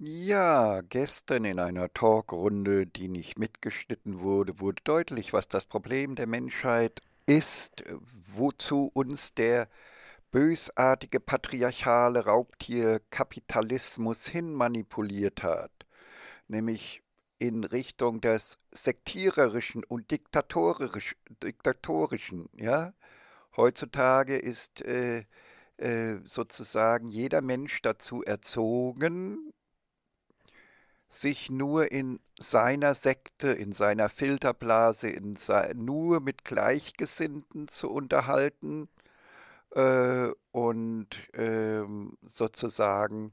Ja, gestern in einer Talkrunde, die nicht mitgeschnitten wurde, wurde deutlich, was das Problem der Menschheit ist, wozu uns der bösartige patriarchale Raubtierkapitalismus hin manipuliert hat, nämlich in Richtung des sektiererischen und diktatorisch, diktatorischen. Ja? Heutzutage ist äh, äh sozusagen jeder Mensch dazu erzogen, sich nur in seiner Sekte, in seiner Filterblase, in se nur mit Gleichgesinnten zu unterhalten äh, und ähm, sozusagen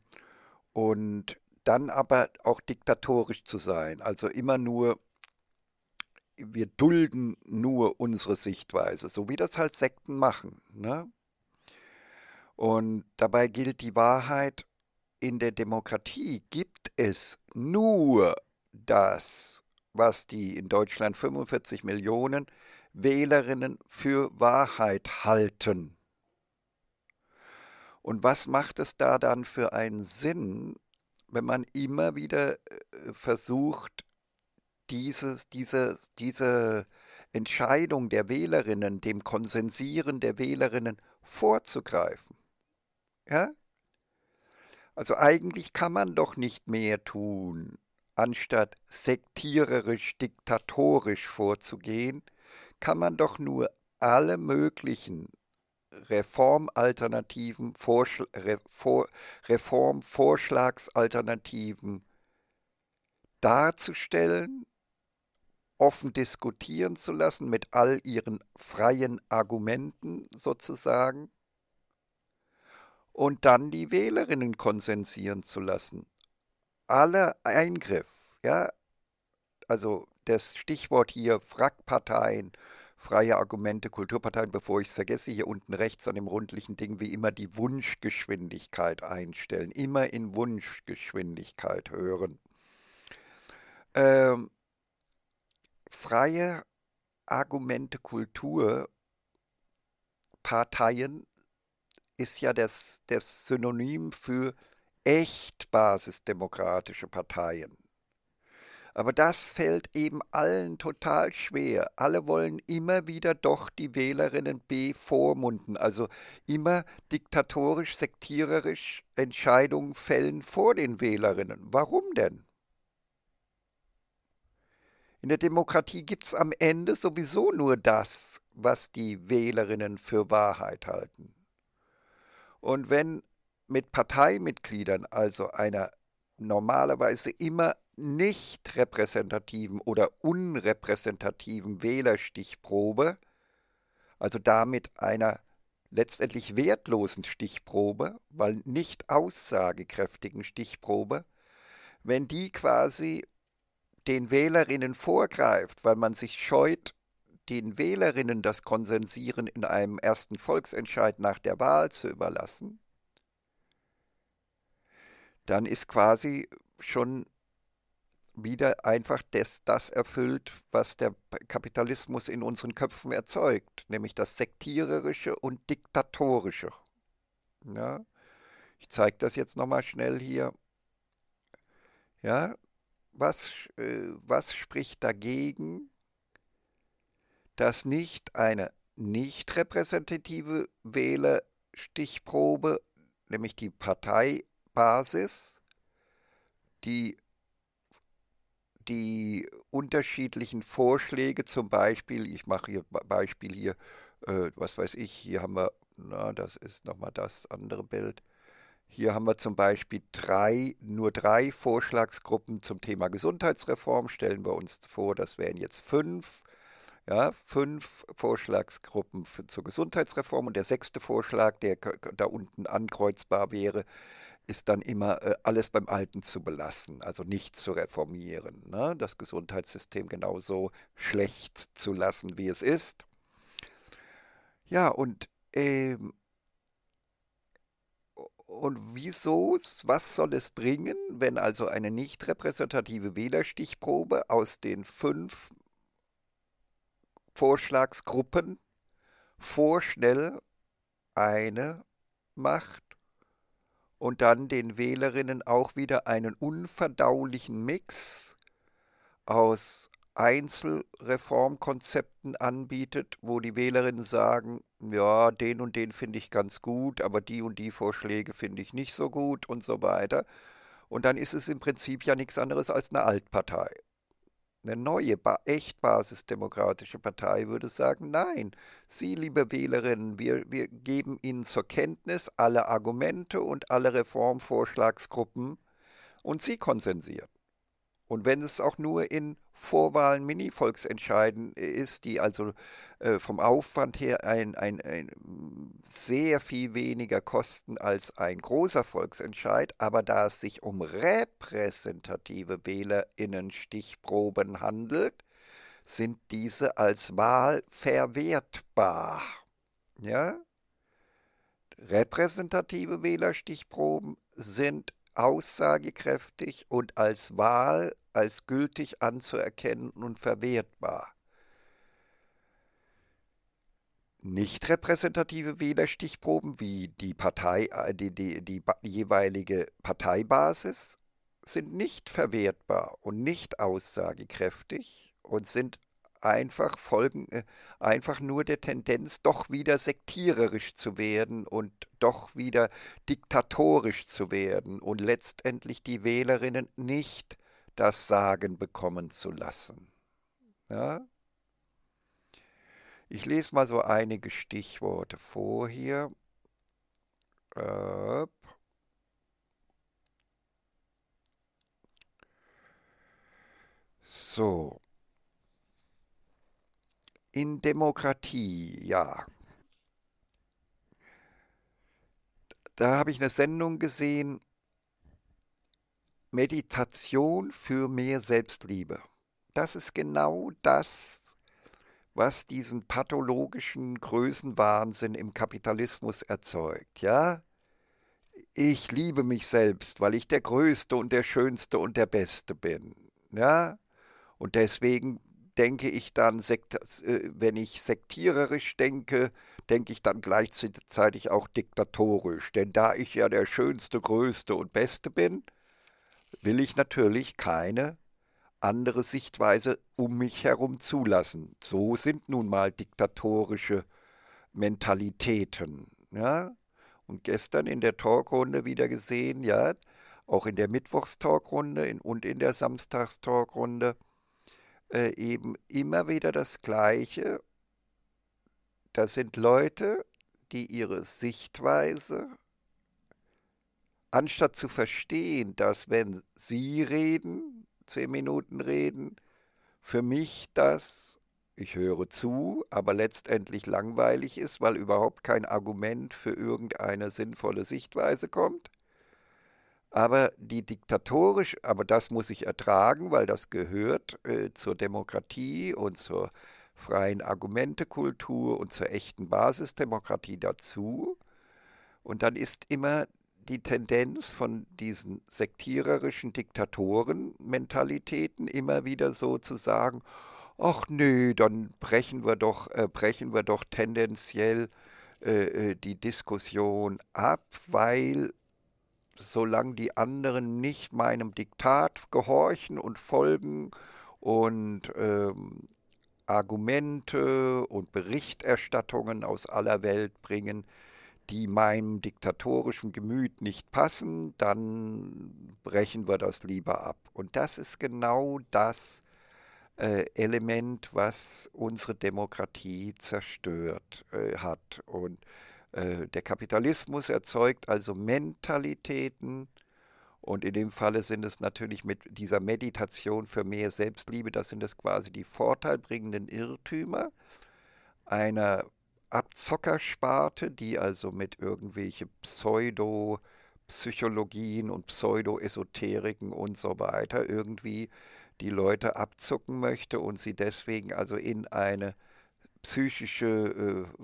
und dann aber auch diktatorisch zu sein. Also immer nur, wir dulden nur unsere Sichtweise, so wie das halt Sekten machen. Ne? Und dabei gilt die Wahrheit, in der Demokratie gibt es nur das, was die in Deutschland 45 Millionen Wählerinnen für Wahrheit halten. Und was macht es da dann für einen Sinn, wenn man immer wieder äh, versucht, diese, diese, diese Entscheidung der Wählerinnen, dem Konsensieren der Wählerinnen vorzugreifen? Ja? Also eigentlich kann man doch nicht mehr tun. Anstatt sektiererisch diktatorisch vorzugehen, kann man doch nur alle möglichen Reformalternativen, Reformvorschlagsalternativen darzustellen, offen diskutieren zu lassen mit all ihren freien Argumenten sozusagen und dann die Wählerinnen konsensieren zu lassen. Alle Eingriff, ja, also das Stichwort hier Frackparteien, freie Argumente, Kulturparteien, bevor ich es vergesse, hier unten rechts an dem rundlichen Ding wie immer die Wunschgeschwindigkeit einstellen, immer in Wunschgeschwindigkeit hören. Ähm, freie Argumente, Kulturparteien ist ja das, das Synonym für echt basisdemokratische Parteien. Aber das fällt eben allen total schwer. Alle wollen immer wieder doch die Wählerinnen bevormunden, also immer diktatorisch, sektiererisch Entscheidungen fällen vor den Wählerinnen. Warum denn? In der Demokratie gibt es am Ende sowieso nur das, was die Wählerinnen für Wahrheit halten. Und wenn mit Parteimitgliedern, also einer normalerweise immer nicht repräsentativen oder unrepräsentativen Wählerstichprobe, also damit einer letztendlich wertlosen Stichprobe, weil nicht aussagekräftigen Stichprobe, wenn die quasi den Wählerinnen vorgreift, weil man sich scheut, den Wählerinnen das Konsensieren in einem ersten Volksentscheid nach der Wahl zu überlassen, dann ist quasi schon wieder einfach das, das, erfüllt, was der Kapitalismus in unseren Köpfen erzeugt, nämlich das sektiererische und diktatorische. Ja? Ich zeige das jetzt nochmal schnell hier. Ja, was, äh, was spricht dagegen, dass nicht eine nicht repräsentative Wählerstichprobe, nämlich die Parteibasis, die die unterschiedlichen Vorschläge, zum Beispiel, ich mache hier Beispiel hier, äh, was weiß ich, hier haben wir, na, das ist nochmal das andere Bild. Hier haben wir zum Beispiel drei, nur drei Vorschlagsgruppen zum Thema Gesundheitsreform. Stellen wir uns vor, das wären jetzt fünf ja, fünf Vorschlagsgruppen für, zur Gesundheitsreform und der sechste Vorschlag, der da unten ankreuzbar wäre, ist dann immer äh, alles beim Alten zu belassen, also nicht zu reformieren, ne? das Gesundheitssystem genauso schlecht zu lassen, wie es ist. Ja, und, ähm, und wieso, was soll es bringen, wenn also eine nicht repräsentative Wählerstichprobe aus den fünf Vorschlagsgruppen vorschnell eine macht und dann den Wählerinnen auch wieder einen unverdaulichen Mix aus Einzelreformkonzepten anbietet, wo die Wählerinnen sagen, ja, den und den finde ich ganz gut, aber die und die Vorschläge finde ich nicht so gut und so weiter. Und dann ist es im Prinzip ja nichts anderes als eine Altpartei eine neue, echt basisdemokratische Partei würde sagen, nein, Sie, liebe Wählerinnen, wir, wir geben Ihnen zur Kenntnis alle Argumente und alle Reformvorschlagsgruppen und Sie konsensieren. Und wenn es auch nur in Vorwahlen, Mini-Volksentscheiden äh, ist, die also äh, vom Aufwand her ein, ein, ein, sehr viel weniger kosten als ein großer Volksentscheid. Aber da es sich um repräsentative WählerInnen-Stichproben handelt, sind diese als Wahl verwertbar. Ja? Repräsentative Wählerstichproben sind aussagekräftig und als Wahl als gültig anzuerkennen und verwertbar. Nicht repräsentative Wählerstichproben wie die, Partei, äh, die, die, die jeweilige Parteibasis sind nicht verwertbar und nicht aussagekräftig und sind einfach folgen äh, einfach nur der Tendenz, doch wieder sektiererisch zu werden und doch wieder diktatorisch zu werden und letztendlich die Wählerinnen nicht das Sagen bekommen zu lassen. Ja? Ich lese mal so einige Stichworte vor hier. Äh, So. In Demokratie, ja. Da habe ich eine Sendung gesehen, Meditation für mehr Selbstliebe. Das ist genau das, was diesen pathologischen Größenwahnsinn im Kapitalismus erzeugt, ja? Ich liebe mich selbst, weil ich der Größte und der Schönste und der Beste bin, ja? Und deswegen denke ich dann, äh, wenn ich sektiererisch denke, denke ich dann gleichzeitig auch diktatorisch. Denn da ich ja der Schönste, Größte und Beste bin, will ich natürlich keine andere Sichtweise um mich herum zulassen. So sind nun mal diktatorische Mentalitäten. Ja? Und gestern in der Talkrunde wieder gesehen, ja, auch in der Mittwochstalkrunde und in der Samstagstalkrunde äh, eben immer wieder das Gleiche. Das sind Leute, die ihre Sichtweise anstatt zu verstehen, dass wenn Sie reden, zehn Minuten reden, für mich das, ich höre zu, aber letztendlich langweilig ist, weil überhaupt kein Argument für irgendeine sinnvolle Sichtweise kommt. Aber die diktatorisch, aber das muss ich ertragen, weil das gehört äh, zur Demokratie und zur freien Argumentekultur und zur echten Basisdemokratie dazu. Und dann ist immer die Tendenz von diesen sektiererischen Diktatoren-Mentalitäten immer wieder so zu sagen, ach nö, dann brechen wir doch, äh, brechen wir doch tendenziell äh, äh die Diskussion ab, weil solange die anderen nicht meinem Diktat gehorchen und folgen und ähm, Argumente und Berichterstattungen aus aller Welt bringen, die meinem diktatorischen Gemüt nicht passen, dann brechen wir das lieber ab. Und das ist genau das äh, Element, was unsere Demokratie zerstört äh, hat. Und äh, der Kapitalismus erzeugt also Mentalitäten. Und in dem Falle sind es natürlich mit dieser Meditation für mehr Selbstliebe, das sind es quasi die vorteilbringenden Irrtümer einer Abzockersparte, die also mit irgendwelche Pseudo- Psychologien und Pseudo-Esoteriken und so weiter irgendwie die Leute abzucken möchte und sie deswegen also in eine psychische äh,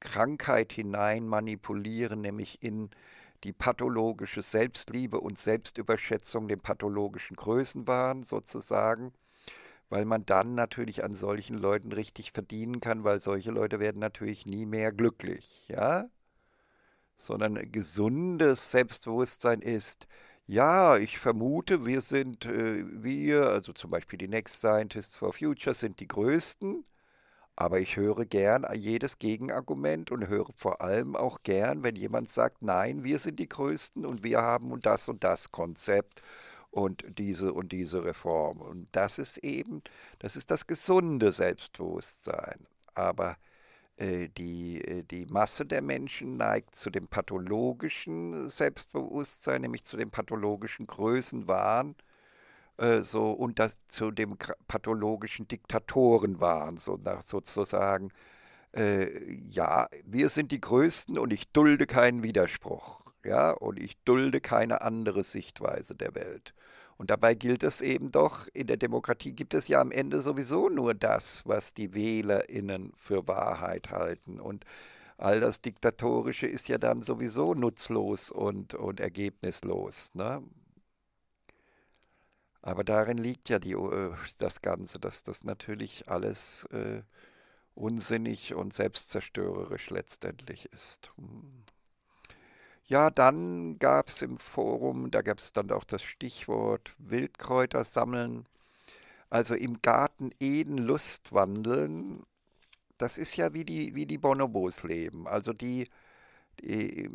Krankheit hinein manipulieren, nämlich in die pathologische Selbstliebe und Selbstüberschätzung, den pathologischen Größenwahn sozusagen weil man dann natürlich an solchen Leuten richtig verdienen kann, weil solche Leute werden natürlich nie mehr glücklich, ja? Sondern gesundes Selbstbewusstsein ist, ja, ich vermute, wir sind, äh, wir, also zum Beispiel die Next Scientists for Future sind die Größten, aber ich höre gern jedes Gegenargument und höre vor allem auch gern, wenn jemand sagt, nein, wir sind die Größten und wir haben und das und das Konzept und diese und diese Reform. Und das ist eben, das ist das gesunde Selbstbewusstsein. Aber äh, die, äh, die Masse der Menschen neigt zu dem pathologischen Selbstbewusstsein, nämlich zu dem pathologischen Größenwahn äh, so, und das, zu dem pathologischen Diktatorenwahn, so nach, sozusagen, äh, ja, wir sind die Größten und ich dulde keinen Widerspruch. Ja, und ich dulde keine andere Sichtweise der Welt. Und dabei gilt es eben doch, in der Demokratie gibt es ja am Ende sowieso nur das, was die WählerInnen für Wahrheit halten. Und all das Diktatorische ist ja dann sowieso nutzlos und, und ergebnislos. Ne? Aber darin liegt ja die, äh, das Ganze, dass das natürlich alles äh, unsinnig und selbstzerstörerisch letztendlich ist. Hm. Ja, dann gab es im Forum, da gab es dann auch das Stichwort Wildkräuter sammeln, also im Garten Eden Lust wandeln. Das ist ja wie die, wie die Bonobos leben. Also die, die,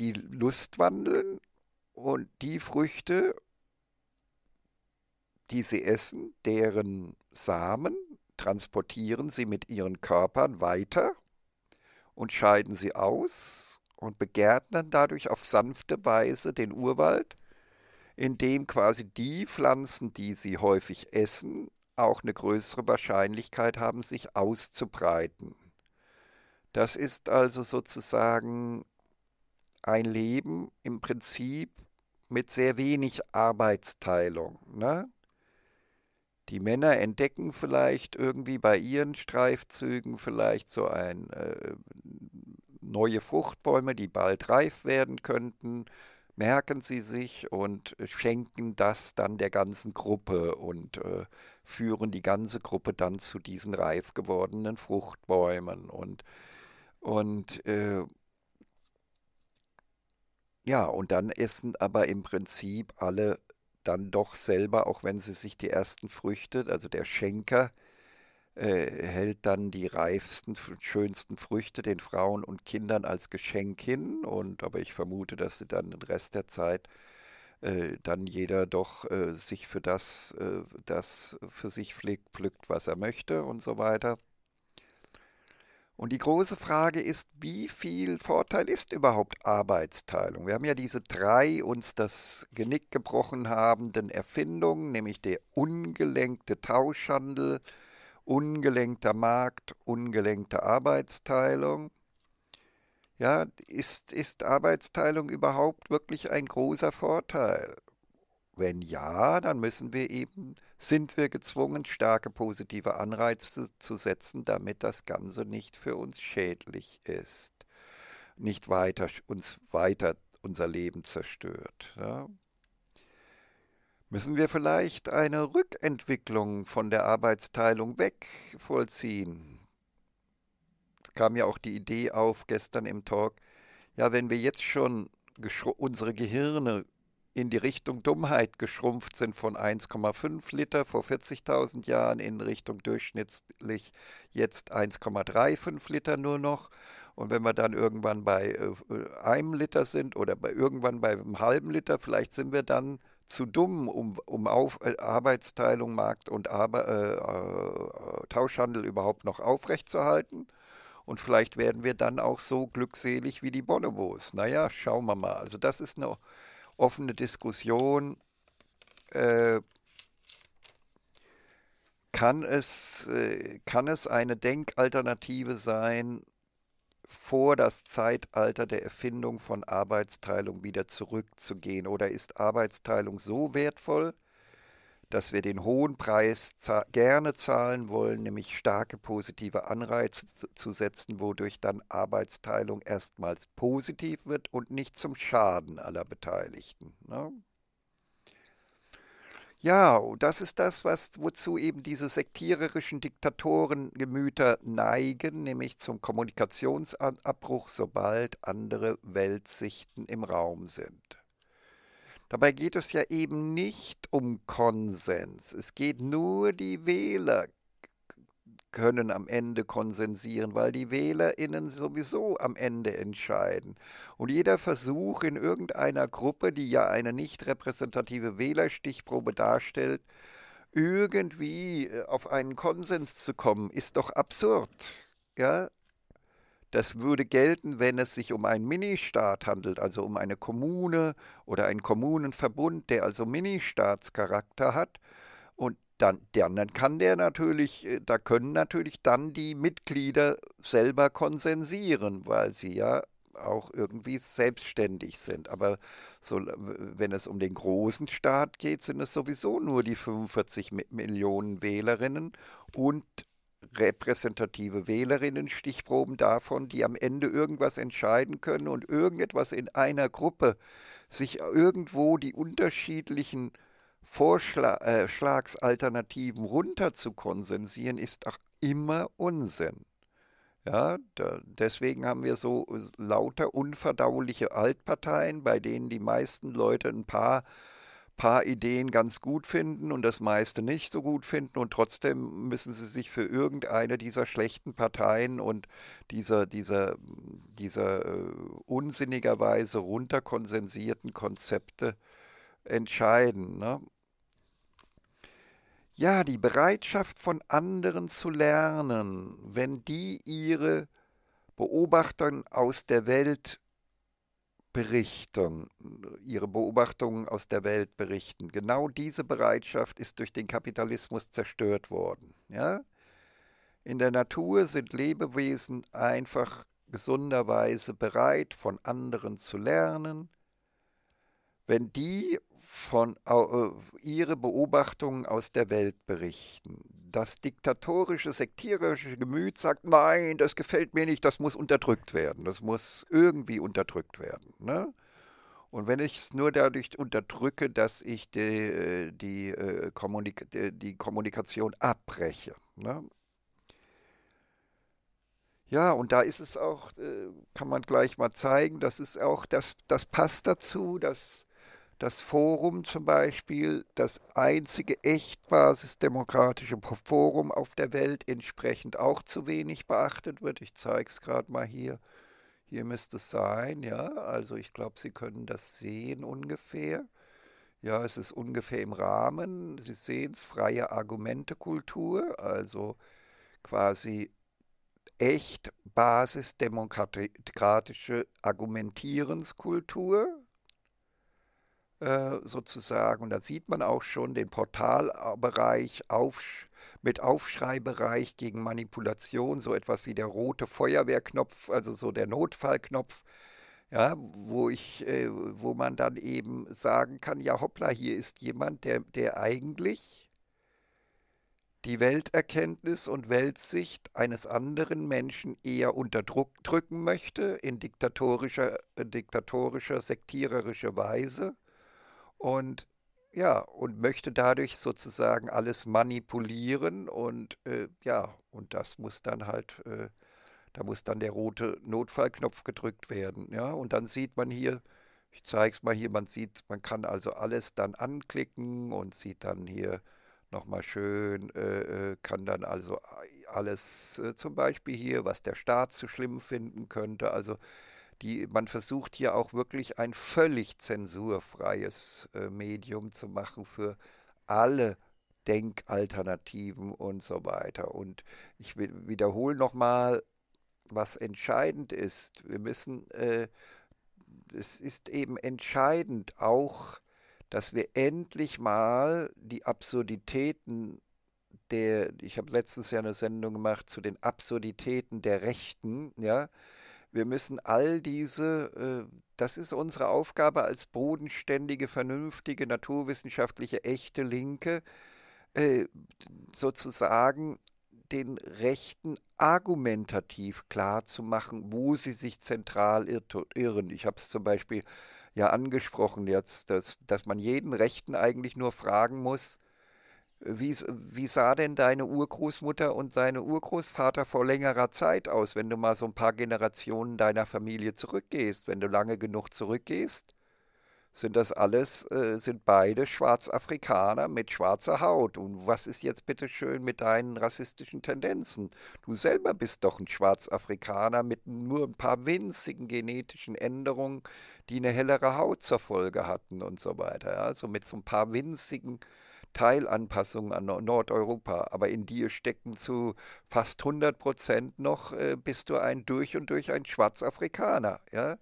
die Lust wandeln und die Früchte, die sie essen, deren Samen transportieren sie mit ihren Körpern weiter und scheiden sie aus und begehrten dann dadurch auf sanfte Weise den Urwald, in dem quasi die Pflanzen, die sie häufig essen, auch eine größere Wahrscheinlichkeit haben, sich auszubreiten. Das ist also sozusagen ein Leben im Prinzip mit sehr wenig Arbeitsteilung. Ne? Die Männer entdecken vielleicht irgendwie bei ihren Streifzügen vielleicht so ein äh, neue Fruchtbäume, die bald reif werden könnten, merken sie sich und äh, schenken das dann der ganzen Gruppe und äh, führen die ganze Gruppe dann zu diesen reif gewordenen Fruchtbäumen und und äh, ja, und dann essen aber im Prinzip alle dann doch selber, auch wenn sie sich die ersten Früchte, also der Schenker, äh, hält dann die reifsten, schönsten Früchte den Frauen und Kindern als Geschenk hin. Und aber ich vermute, dass sie dann den Rest der Zeit äh, dann jeder doch äh, sich für das, äh, das für sich pflegt, pflückt, was er möchte und so weiter. Und die große Frage ist, wie viel Vorteil ist überhaupt Arbeitsteilung? Wir haben ja diese drei uns das Genick gebrochen habenden Erfindungen, nämlich der ungelenkte Tauschhandel, ungelenkter Markt, ungelenkte Arbeitsteilung. Ja, ist, ist Arbeitsteilung überhaupt wirklich ein großer Vorteil? Wenn ja, dann müssen wir eben, sind wir gezwungen, starke positive Anreize zu setzen, damit das Ganze nicht für uns schädlich ist, nicht weiter, uns weiter unser Leben zerstört. Ja? müssen wir vielleicht eine Rückentwicklung von der Arbeitsteilung weg vollziehen. Es kam ja auch die Idee auf gestern im Talk, ja, wenn wir jetzt schon unsere Gehirne in die Richtung Dummheit geschrumpft sind von 1,5 Liter vor 40.000 Jahren in Richtung durchschnittlich jetzt 1,35 Liter nur noch. Und wenn wir dann irgendwann bei äh, einem Liter sind oder bei, irgendwann bei einem halben Liter, vielleicht sind wir dann zu dumm, um, um auf, äh, Arbeitsteilung, Markt und Arbe äh, äh, Tauschhandel überhaupt noch aufrechtzuerhalten. Und vielleicht werden wir dann auch so glückselig wie die Bonobos. Naja, schauen wir mal. Also das ist eine offene Diskussion. Äh, kann, es, äh, kann es eine Denkalternative sein, vor das Zeitalter der Erfindung von Arbeitsteilung wieder zurückzugehen? Oder ist Arbeitsteilung so wertvoll, dass wir den hohen Preis gerne zahlen wollen, nämlich starke positive Anreize zu setzen, wodurch dann Arbeitsteilung erstmals positiv wird und nicht zum Schaden aller Beteiligten? Ne? Ja, das ist das, was, wozu eben diese sektiererischen Diktatorengemüter neigen, nämlich zum Kommunikationsabbruch, sobald andere Weltsichten im Raum sind. Dabei geht es ja eben nicht um Konsens. Es geht nur die Wähler können am Ende konsensieren, weil die Wählerinnen sowieso am Ende entscheiden. Und jeder Versuch in irgendeiner Gruppe, die ja eine nicht repräsentative Wählerstichprobe darstellt, irgendwie äh, auf einen Konsens zu kommen, ist doch absurd. Ja? Das würde gelten, wenn es sich um einen Ministaat handelt, also um eine Kommune oder einen Kommunenverbund, der also Ministaatscharakter hat dann, dann kann der natürlich, äh, da können natürlich dann die Mitglieder selber konsensieren, weil sie ja auch irgendwie selbstständig sind. Aber so, äh, wenn es um den großen Staat geht, sind es sowieso nur die 45 Millionen Wählerinnen und repräsentative Wählerinnen, Stichproben davon, die am Ende irgendwas entscheiden können und irgendetwas in einer Gruppe sich äh, irgendwo die unterschiedlichen äh, Vorschlagsalternativen äh, runter zu konsensieren, ist auch immer Unsinn. Ja, da, deswegen haben wir so äh, lauter unverdauliche Altparteien, bei denen die meisten Leute ein paar, paar Ideen ganz gut finden und das meiste nicht so gut finden und trotzdem müssen sie sich für irgendeine dieser schlechten Parteien und dieser, dieser, dieser äh, unsinnigerweise runterkonsensierten Konzepte entscheiden. Ne? ja, die Bereitschaft von anderen zu lernen, wenn die ihre Beobachtungen aus der Welt berichten, ihre Beobachtungen aus der Welt berichten. Genau diese Bereitschaft ist durch den Kapitalismus zerstört worden. Ja? In der Natur sind Lebewesen einfach gesunderweise bereit, von anderen zu lernen. Wenn die von äh, ihre Beobachtungen aus der Welt berichten. Das diktatorische, sektierische Gemüt sagt, nein, das gefällt mir nicht, das muss unterdrückt werden, das muss irgendwie unterdrückt werden. Ne? Und wenn ich es nur dadurch unterdrücke, dass ich die, äh, die, äh, Kommunik die, Kommunikation abbreche. Ne? Ja, und da ist es auch, äh, kann man gleich mal zeigen, das ist auch, das, das passt dazu, dass das Forum zum Beispiel das einzige echt basisdemokratische Forum auf der Welt entsprechend auch zu wenig beachtet wird. Ich zeige es gerade mal hier. Hier müsste es sein, ja. Also ich glaube, Sie können das sehen ungefähr. Ja, es ist ungefähr im Rahmen. Sie sehen es, freie Argumentekultur, also quasi echt basisdemokratische Argumentierenskultur, äh, sozusagen. Und da sieht man auch schon den Portalbereich auf, mit Aufschreibereich gegen Manipulation, so etwas wie der rote Feuerwehrknopf, also so der Notfallknopf. Ja, wo ich, äh, wo man dann eben sagen kann, ja hoppla, hier ist jemand, der, der eigentlich die Welterkenntnis und Weltsicht eines anderen Menschen eher unter Druck drücken möchte, in diktatorischer, äh, diktatorischer, sektiererischer Weise und ja, und möchte dadurch sozusagen alles manipulieren und äh, ja, und das muss dann halt, äh, da muss dann der rote Notfallknopf gedrückt werden, ja, und dann sieht man hier, ich zeige es mal hier, man sieht, man kann also alles dann anklicken und sieht dann hier nochmal schön, äh, äh, kann dann also äh, alles, äh, zum Beispiel hier, was der Staat zu schlimm finden könnte, also die, man versucht hier auch wirklich ein völlig zensurfreies äh, Medium zu machen für alle Denkalternativen und so weiter. Und ich wiederhole nochmal, was entscheidend ist. Wir müssen, äh, es ist eben entscheidend auch, dass wir endlich mal die Absurditäten der, ich habe letztens ja eine Sendung gemacht zu den Absurditäten der Rechten, ja, wir müssen all diese, äh, das ist unsere Aufgabe als bodenständige, vernünftige, naturwissenschaftliche, echte Linke, äh, sozusagen den Rechten argumentativ klar zu machen, wo sie sich zentral irren. Ich habe es zum Beispiel ja angesprochen jetzt, dass, dass man jeden Rechten eigentlich nur fragen muss, wie, wie, sah denn deine Urgroßmutter und seine Urgroßvater vor längerer Zeit aus, wenn du mal so ein paar Generationen deiner Familie zurückgehst, wenn du lange genug zurückgehst? Sind das alles, äh, sind beide Schwarzafrikaner mit schwarzer Haut? Und was ist jetzt bitte schön mit deinen rassistischen Tendenzen? Du selber bist doch ein Schwarzafrikaner mit nur ein paar winzigen genetischen Änderungen, die eine hellere Haut zur Folge hatten und so weiter. Also mit so ein paar winzigen äh, Teilanpassungen an Nordeuropa, aber in dir stecken zu fast 100 Prozent noch, äh, bist du ein durch und durch ein Schwarzafrikaner. Ja?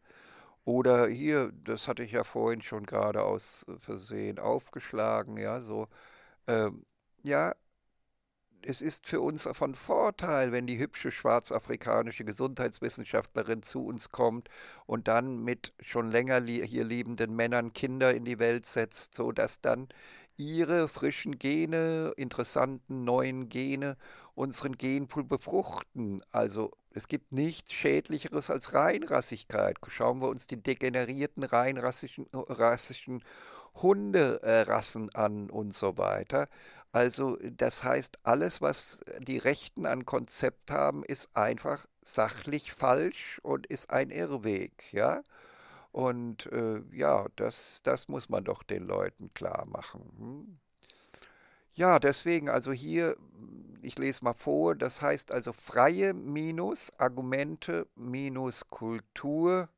Oder hier, das hatte ich ja vorhin schon gerade aus Versehen aufgeschlagen, ja, so, ähm, ja, es ist für uns von Vorteil, wenn die hübsche schwarzafrikanische Gesundheitswissenschaftlerin zu uns kommt und dann mit schon länger hier lebenden Männern Kinder in die Welt setzt, sodass dann ihre frischen Gene, interessanten neuen Gene, unseren Genpool befruchten. Also es gibt nichts Schädlicheres als Reinrassigkeit. Schauen wir uns die degenerierten reinrassischen äh, rassischen Hunderassen äh, an und so weiter. Also das heißt, alles, was die Rechten an Konzept haben, ist einfach sachlich falsch und ist ein Irrweg, ja. Und äh, ja, das, das muss man doch den Leuten klar machen. Hm? Ja, deswegen, also hier, ich lese mal vor, das heißt also freie minus Argumente minus Kultur.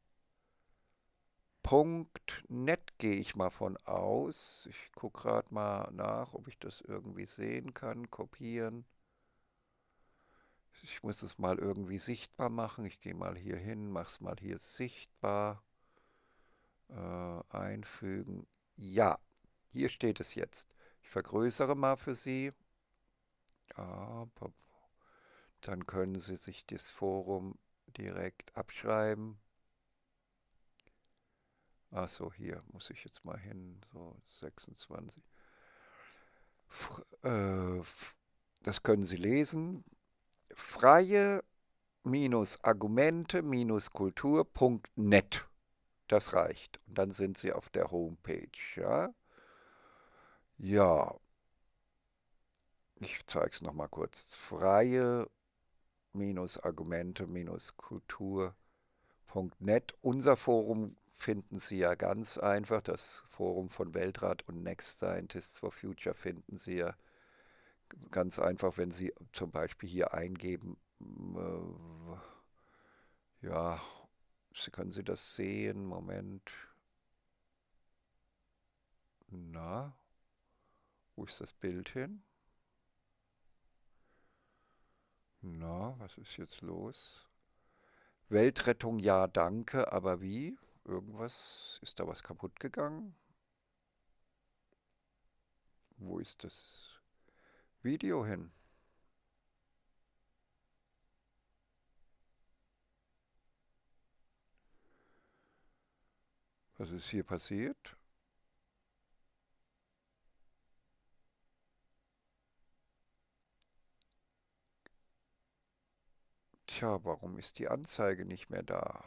Punkt net gehe ich mal von aus. Ich gucke gerade mal nach, ob ich das irgendwie sehen kann, kopieren. Ich muss es mal irgendwie sichtbar machen. Ich gehe mal hier hin, mache es mal hier sichtbar. Äh, einfügen. Ja, hier steht es jetzt. Ich vergrößere mal für Sie. Dann können Sie sich das Forum direkt abschreiben. Achso, hier muss ich jetzt mal hin. So, 26. Äh, das können Sie lesen. Freie-Argumente-Kultur.net das reicht. Und dann sind Sie auf der Homepage. Ja, ja. ich zeige es nochmal kurz. Freie-Argumente-Kultur.net. Unser Forum finden Sie ja ganz einfach. Das Forum von Weltrat und Next Scientists for Future finden Sie ja ganz einfach, wenn Sie zum Beispiel hier eingeben, äh, ja, Sie können Sie das sehen? Moment. Na, wo ist das Bild hin? Na, was ist jetzt los? Weltrettung, ja, danke, aber wie? Irgendwas, ist da was kaputt gegangen? Wo ist das Video hin? Was ist hier passiert? Tja, warum ist die Anzeige nicht mehr da?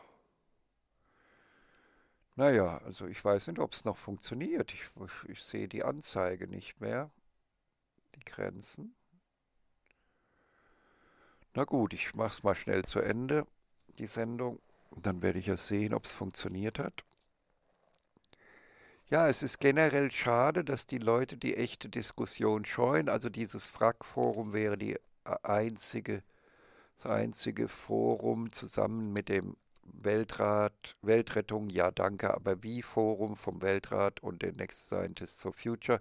Naja, also ich weiß nicht, ob es noch funktioniert. Ich, ich, ich, sehe die Anzeige nicht mehr. Die Grenzen. Na gut, ich mache es mal schnell zu Ende, die Sendung. Dann werde ich ja sehen, ob es funktioniert hat. Ja, es ist generell schade, dass die Leute die echte Diskussion scheuen. Also dieses Frack-Forum wäre die äh, einzige, das einzige Forum zusammen mit dem Weltrat, Weltrettung, ja danke, aber wie Forum vom Weltrat und den Next Scientists for Future,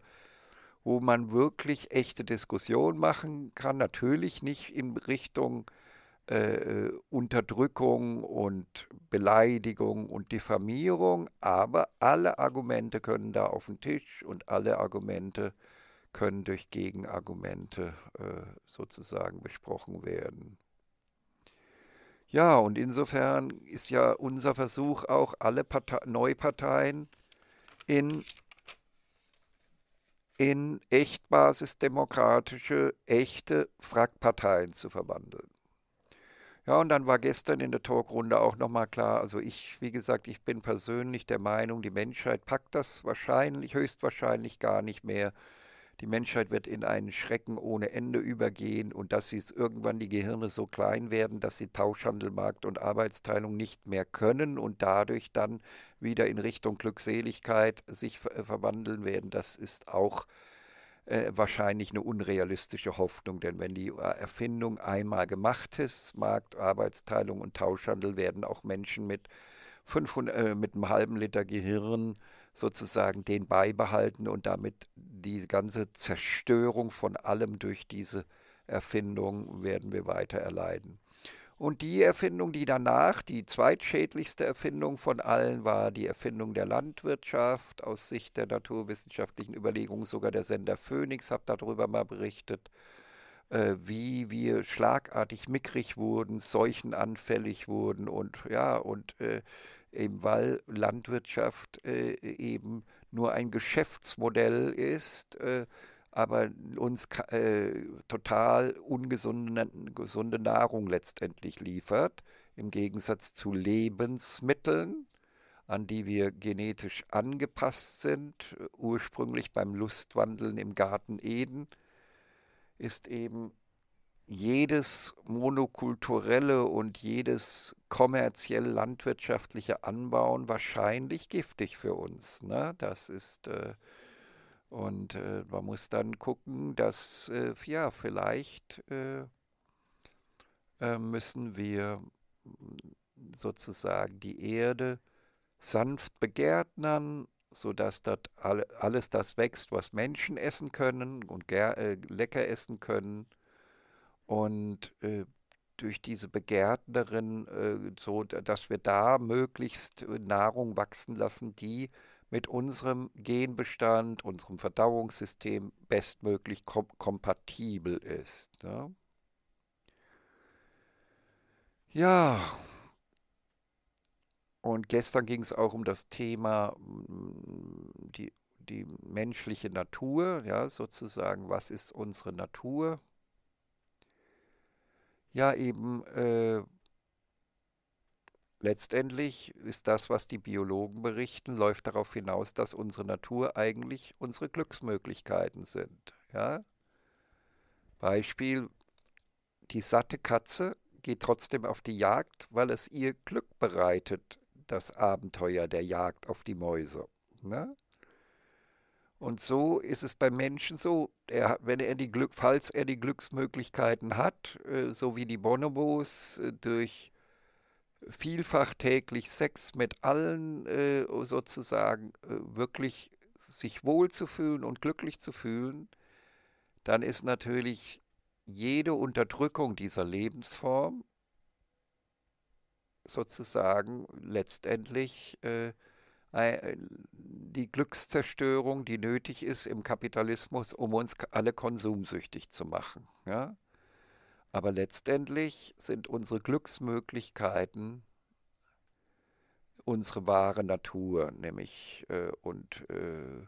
wo man wirklich echte Diskussion machen kann. Natürlich nicht in Richtung äh, Unterdrückung und Beleidigung und Diffamierung, aber alle Argumente können da auf den Tisch und alle Argumente können durch Gegenargumente äh, sozusagen besprochen werden. Ja, und insofern ist ja unser Versuch auch, alle Partei Neuparteien in, in echt basisdemokratische, echte Frackparteien zu verwandeln. Ja, und dann war gestern in der Talkrunde auch nochmal klar, also ich, wie gesagt, ich bin persönlich der Meinung, die Menschheit packt das wahrscheinlich, höchstwahrscheinlich gar nicht mehr. Die Menschheit wird in einen Schrecken ohne Ende übergehen und dass sie irgendwann die Gehirne so klein werden, dass sie Tauschhandel, Markt und Arbeitsteilung nicht mehr können und dadurch dann wieder in Richtung Glückseligkeit sich verwandeln werden, das ist auch äh, äh, wahrscheinlich eine unrealistische Hoffnung, denn wenn die äh, Erfindung einmal gemacht ist, Markt, Arbeitsteilung und Tauschhandel, werden auch Menschen mit, 500, äh, mit einem halben Liter Gehirn sozusagen den beibehalten und damit die ganze Zerstörung von allem durch diese Erfindung werden wir weiter erleiden. Und die Erfindung, die danach die zweitschädlichste Erfindung von allen war, die Erfindung der Landwirtschaft aus Sicht der naturwissenschaftlichen Überlegungen, sogar der Sender Phoenix hat darüber mal berichtet, äh, wie wir schlagartig mickrig wurden, seuchenanfällig wurden und ja, und äh, eben weil Landwirtschaft äh, eben nur ein Geschäftsmodell ist, äh, aber uns äh, total ungesunde gesunde Nahrung letztendlich liefert, im Gegensatz zu Lebensmitteln, an die wir genetisch angepasst sind. Ursprünglich beim Lustwandeln im Garten Eden ist eben jedes monokulturelle und jedes kommerziell landwirtschaftliche Anbauen wahrscheinlich giftig für uns. Ne? Das ist äh, und äh, man muss dann gucken, dass, äh, ja, vielleicht äh, äh, müssen wir sozusagen die Erde sanft begärtnern, sodass dort alle, alles das wächst, was Menschen essen können und äh, lecker essen können. Und äh, durch diese Begärtnerin, so dass wir da möglichst Nahrung wachsen lassen, die mit unserem Genbestand, unserem Verdauungssystem bestmöglich kom kompatibel ist. Ne? Ja, und gestern ging es auch um das Thema mm, die, die menschliche Natur, ja, sozusagen, was ist unsere Natur? Ja, eben äh, Letztendlich ist das, was die Biologen berichten, läuft darauf hinaus, dass unsere Natur eigentlich unsere Glücksmöglichkeiten sind. Ja? Beispiel, die satte Katze geht trotzdem auf die Jagd, weil es ihr Glück bereitet, das Abenteuer der Jagd auf die Mäuse. Ne? Und so ist es beim Menschen so, er, wenn er die Glück, falls er die Glücksmöglichkeiten hat, äh, so wie die Bonobos äh, durch vielfach täglich Sex mit allen äh, sozusagen äh, wirklich sich wohlzufühlen und glücklich zu fühlen, dann ist natürlich jede Unterdrückung dieser Lebensform sozusagen letztendlich äh, äh die Glückszerstörung, die nötig ist im Kapitalismus, um uns alle konsumsüchtig zu machen. Ja? Aber letztendlich sind unsere Glücksmöglichkeiten unsere wahre Natur, nämlich äh, und äh,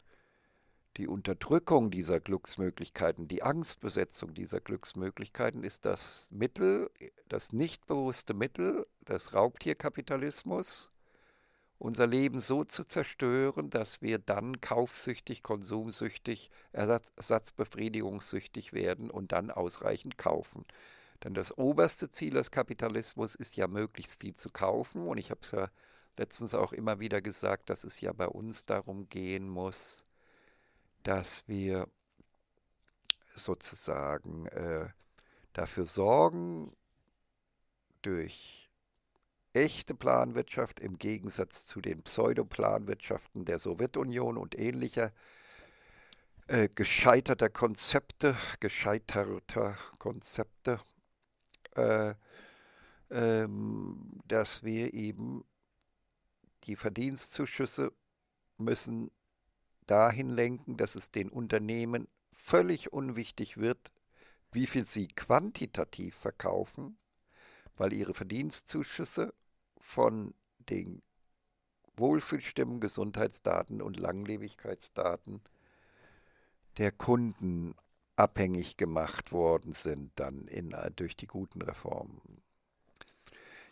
die Unterdrückung dieser Glücksmöglichkeiten, die Angstbesetzung dieser Glücksmöglichkeiten ist das Mittel, das nicht bewusste Mittel des Raubtierkapitalismus, unser Leben so zu zerstören, dass wir dann kaufsüchtig, konsumsüchtig, ersatzbefriedigungssüchtig werden und dann ausreichend kaufen. Denn das oberste Ziel des Kapitalismus ist ja möglichst viel zu kaufen. Und ich habe es ja letztens auch immer wieder gesagt, dass es ja bei uns darum gehen muss, dass wir sozusagen äh, dafür sorgen, durch echte Planwirtschaft im Gegensatz zu den Pseudoplanwirtschaften der Sowjetunion und ähnlicher äh, gescheiterter Konzepte, gescheiterter Konzepte, äh, ähm, dass wir eben die Verdienstzuschüsse müssen dahin lenken, dass es den Unternehmen völlig unwichtig wird, wie viel sie quantitativ verkaufen, weil ihre Verdienstzuschüsse von den Wohlfühlstimmen, Gesundheitsdaten und Langlebigkeitsdaten der Kunden abhängig gemacht worden sind dann in, äh, durch die guten Reformen.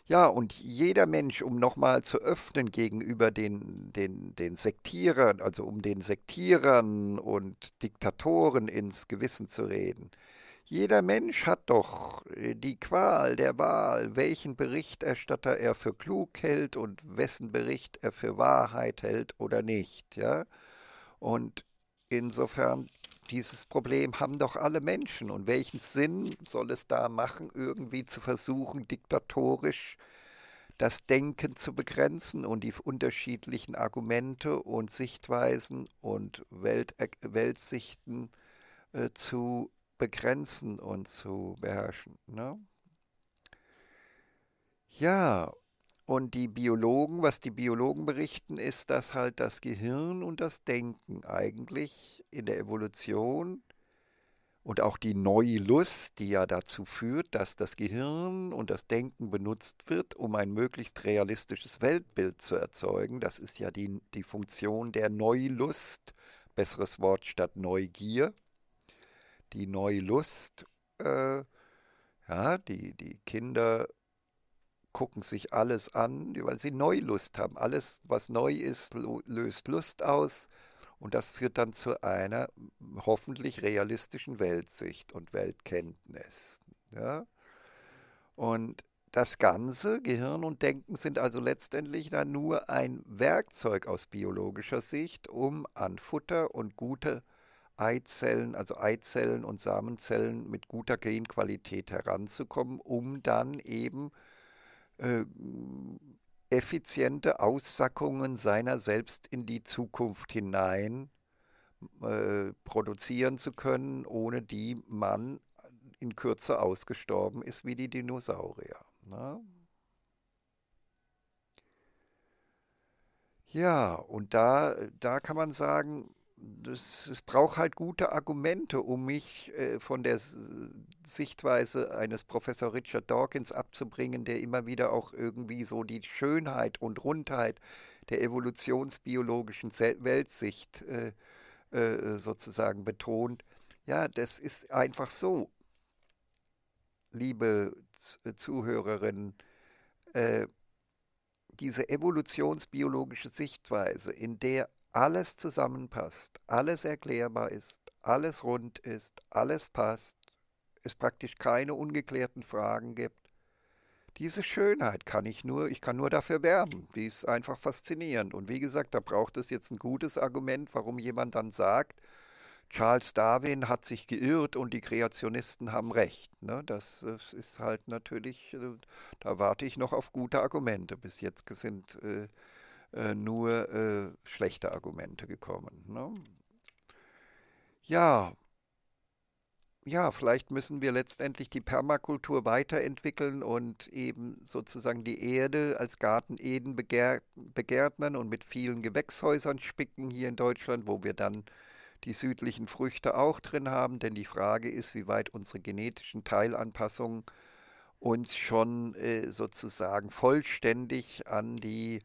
Ja, und jeder Mensch, um nochmal zu öffnen gegenüber den, den, den Sektierern, also um den Sektierern und Diktatoren ins Gewissen zu reden, jeder Mensch hat doch äh, die Qual der Wahl, welchen Berichterstatter er für klug hält und wessen Bericht er für Wahrheit hält oder nicht, ja? Und insofern dieses Problem haben doch alle Menschen und welchen Sinn soll es da machen, irgendwie zu versuchen, diktatorisch das Denken zu begrenzen und die unterschiedlichen Argumente und Sichtweisen und Welt, äh, Weltsichten äh, zu begrenzen und zu beherrschen. Ne? Ja, und die Biologen, was die Biologen berichten, ist, dass halt das Gehirn und das Denken eigentlich in der Evolution und auch die Neulust, die ja dazu führt, dass das Gehirn und das Denken benutzt wird, um ein möglichst realistisches Weltbild zu erzeugen. Das ist ja die, die Funktion der Neulust, besseres Wort statt Neugier die Neulust. Äh, ja, die, die Kinder gucken sich alles an, weil sie Neulust haben. Alles, was neu ist, löst Lust aus. Und das führt dann zu einer hoffentlich realistischen Weltsicht und Weltkenntnis. Ja? Und das ganze Gehirn und Denken sind also letztendlich dann nur ein Werkzeug aus biologischer Sicht, um an Futter und gute Eizellen, also Eizellen und Samenzellen mit guter Genqualität heranzukommen, um dann eben äh, effiziente Aussackungen seiner selbst in die Zukunft hinein äh, produzieren zu können, ohne die man in Kürze ausgestorben ist wie die Dinosaurier. Na? Ne? Ja, und da, da kann man sagen, das, es braucht halt gute Argumente, um mich äh, von der Sichtweise eines Professor Richard Dawkins abzubringen, der immer wieder auch irgendwie so die Schönheit und Rundheit der evolutionsbiologischen Weltsicht äh, äh, sozusagen betont. Ja, das ist einfach so, liebe Zuhörerinnen. Äh, diese evolutionsbiologische Sichtweise, in der alles zusammenpasst, alles erklärbar ist, alles rund ist, alles passt, es praktisch keine ungeklärten Fragen gibt. Diese Schönheit kann ich nur, ich kann nur dafür werben. Die ist einfach faszinierend. Und wie gesagt, da braucht es jetzt ein gutes Argument, warum jemand dann sagt, Charles Darwin hat sich geirrt und die Kreationisten haben recht. Ne? Das, ist halt natürlich, äh, da warte ich noch auf gute Argumente. Bis jetzt sind äh, äh, nur äh, schlechte Argumente gekommen. Ne? Ja, ja, vielleicht müssen wir letztendlich die Permakultur weiterentwickeln und eben sozusagen die Erde als Garten Eden beger begärtnern und mit vielen Gewächshäusern spicken hier in Deutschland, wo wir dann die südlichen Früchte auch drin haben. Denn die Frage ist, wie weit unsere genetischen Teilanpassungen uns schon äh, sozusagen vollständig an die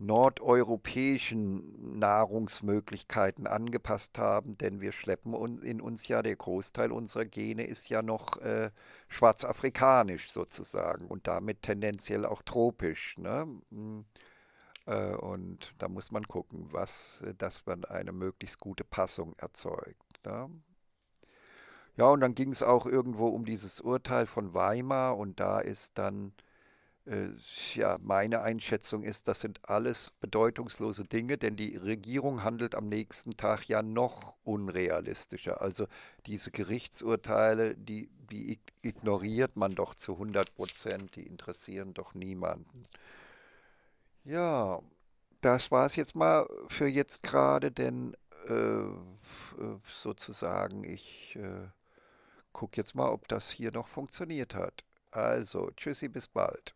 nordeuropäischen Nahrungsmöglichkeiten angepasst haben, denn wir schleppen in uns ja, der Großteil unserer Gene ist ja noch äh, schwarzafrikanisch sozusagen und damit tendenziell auch tropisch. Ne? Hm. Äh, und da muss man gucken, was, äh, dass man eine möglichst gute Passung erzeugt. Ne? Ja, und dann ging es auch irgendwo um dieses Urteil von Weimar und da ist dann äh, ja, meine Einschätzung ist, das sind alles bedeutungslose Dinge, denn die Regierung handelt am nächsten Tag ja noch unrealistischer. Also diese Gerichtsurteile, die, die ignoriert man doch zu 100 Prozent, die interessieren doch niemanden. Ja, das war es jetzt mal für jetzt gerade, denn äh, äh sozusagen, ich äh, gucke jetzt mal, ob das hier noch funktioniert hat. Also, tschüssi, bis bald.